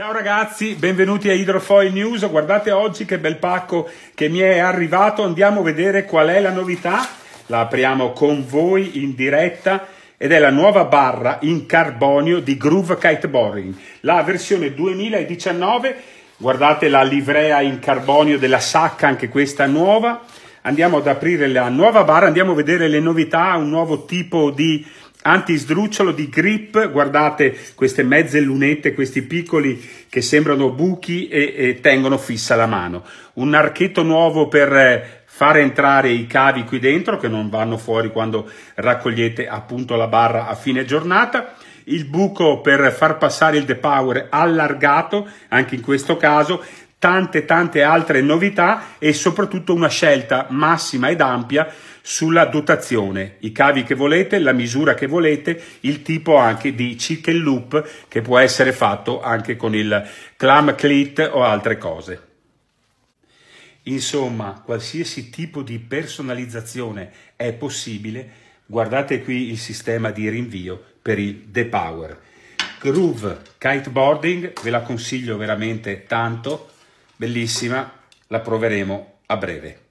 Ciao ragazzi, benvenuti a Hydrofoil News. Guardate oggi che bel pacco che mi è arrivato. Andiamo a vedere qual è la novità. La apriamo con voi in diretta ed è la nuova barra in carbonio di Groove Kite Boring, la versione 2019. Guardate la livrea in carbonio della Sacca, anche questa nuova. Andiamo ad aprire la nuova barra, andiamo a vedere le novità, un nuovo tipo di antisdrucciolo di grip, guardate queste mezze lunette, questi piccoli che sembrano buchi e, e, tengono fissa la mano. Un archetto nuovo per eh, fare entrare i cavi qui dentro che non vanno fuori quando raccogliete appunto la barra a fine giornata. Il buco per far passare il depower allargato, anche in questo caso, tante tante altre novità e soprattutto una scelta massima ed ampia sulla dotazione, i cavi che volete, la misura che volete, il tipo anche di chicken loop che può essere fatto anche con il clam clit o altre cose. Insomma, qualsiasi tipo di personalizzazione è possibile. Guardate qui il sistema di rinvio per il The Power. Groove Kiteboarding, ve la consiglio veramente tanto bellissima, la proveremo a breve.